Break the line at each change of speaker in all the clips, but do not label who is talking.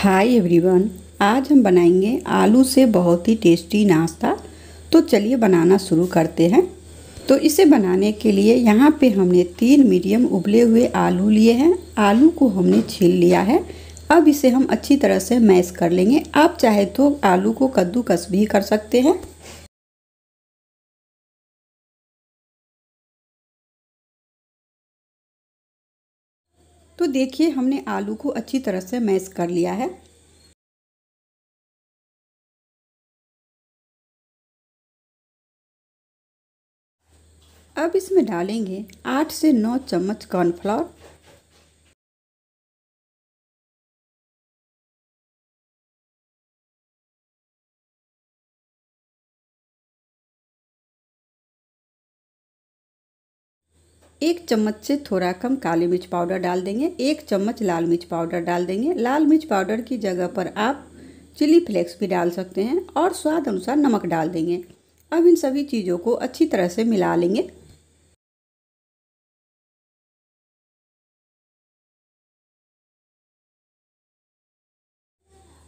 hi everyone आज हम बनाएंगे आलू से बहुत ही टेस्टी नाश्ता तो चलिए बनाना शुरू करते हैं तो इसे बनाने के लिए यहाँ पे हमने तीन मीडियम उबले हुए आलू लिए हैं आलू को हमने छील लिया है अब इसे हम अच्छी तरह से मैश कर लेंगे आप चाहे तो आलू को कद्दूकस भी कर सकते हैं
तो देखिए हमने आलू को अच्छी तरह से मैश कर लिया है अब इसमें डालेंगे आठ से नौ चम्मच कॉर्नफ्लावर
एक चम्मच से थोड़ा कम काली मिर्च पाउडर डाल देंगे एक चम्मच लाल मिर्च पाउडर डाल देंगे लाल मिर्च पाउडर की जगह पर आप चिली फ्लेक्स भी डाल सकते हैं और स्वाद अनुसार नमक डाल देंगे अब इन सभी चीज़ों को अच्छी तरह से मिला लेंगे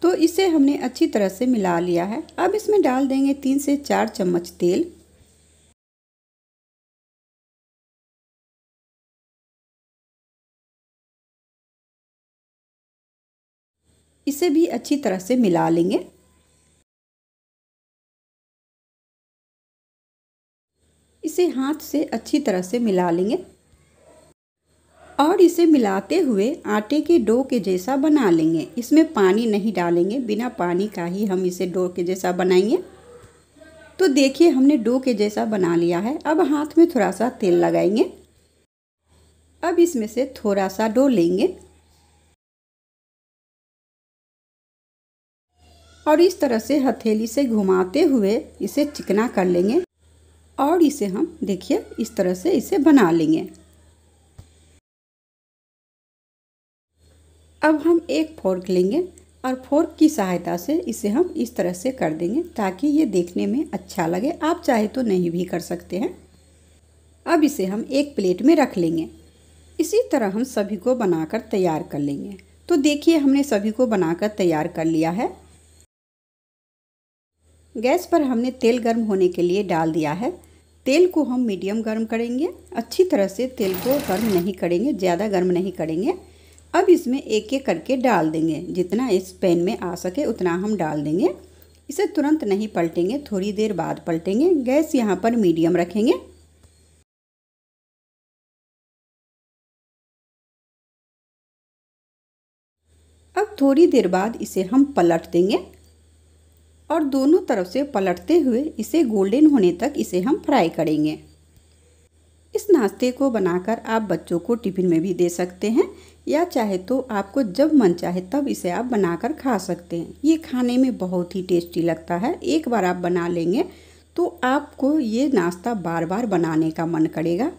तो इसे हमने अच्छी तरह से मिला लिया है अब इसमें डाल देंगे तीन से चार चम्मच तेल इसे भी अच्छी तरह से मिला लेंगे
इसे हाथ से अच्छी तरह से मिला लेंगे और इसे मिलाते हुए आटे के डो के जैसा बना लेंगे इसमें पानी नहीं डालेंगे बिना पानी का ही हम इसे डो के जैसा बनाएंगे तो देखिए हमने डो के जैसा बना लिया है अब हाथ में थोड़ा सा तेल लगाएंगे अब इसमें से थोड़ा सा डो लेंगे और इस तरह से हथेली से घुमाते हुए इसे चिकना कर लेंगे और इसे हम देखिए इस तरह से इसे बना लेंगे अब हम एक फोर्क लेंगे और फोर्क की सहायता से इसे हम इस तरह से कर देंगे ताकि ये देखने में अच्छा लगे आप चाहे तो नहीं भी कर सकते हैं अब इसे हम एक प्लेट में रख लेंगे इसी तरह हम सभी को बनाकर तैयार कर लेंगे तो देखिए हमने सभी को बनाकर तैयार कर लिया है गैस पर हमने तेल गर्म होने के लिए डाल दिया है तेल को हम मीडियम गर्म करेंगे अच्छी तरह से तेल को गर्म नहीं करेंगे ज़्यादा गर्म नहीं करेंगे अब इसमें एक एक करके डाल देंगे जितना इस पैन में आ सके उतना हम डाल देंगे इसे तुरंत नहीं पलटेंगे थोड़ी देर बाद पलटेंगे गैस यहाँ पर मीडियम रखेंगे अब थोड़ी देर बाद इसे हम पलट देंगे और दोनों तरफ से पलटते हुए इसे गोल्डन होने तक इसे हम फ्राई करेंगे इस नाश्ते को बनाकर आप बच्चों को टिफ़िन में भी दे सकते हैं या चाहे तो आपको जब मन चाहे तब इसे आप बनाकर खा सकते हैं ये खाने में बहुत ही टेस्टी लगता है एक बार आप बना लेंगे तो आपको ये नाश्ता बार बार बनाने का मन करेगा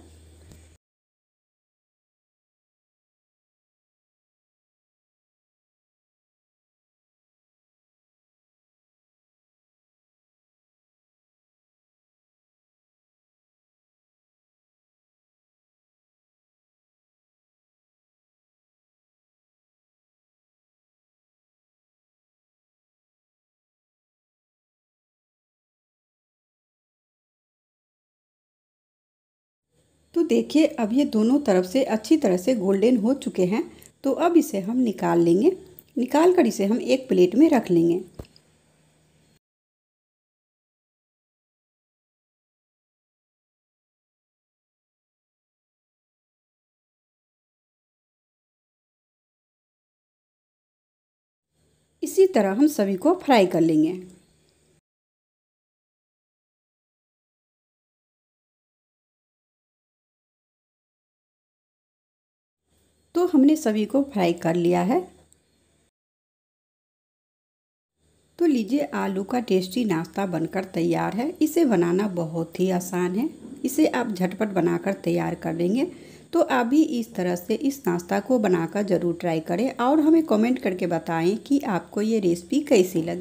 तो देखिए अब
ये दोनों तरफ से अच्छी तरह से गोल्डन हो चुके हैं तो अब इसे हम निकाल लेंगे निकाल कर इसे हम एक प्लेट में रख लेंगे
इसी तरह हम सभी को फ्राई कर लेंगे
तो हमने सभी को फ्राई कर लिया है
तो लीजिए आलू का टेस्टी नाश्ता बनकर तैयार है इसे बनाना बहुत ही आसान है इसे आप झटपट बनाकर तैयार कर लेंगे तो आप भी इस तरह से इस नाश्ता को बनाकर ज़रूर ट्राई करें और हमें कमेंट करके बताएं कि आपको ये रेसिपी कैसी लगी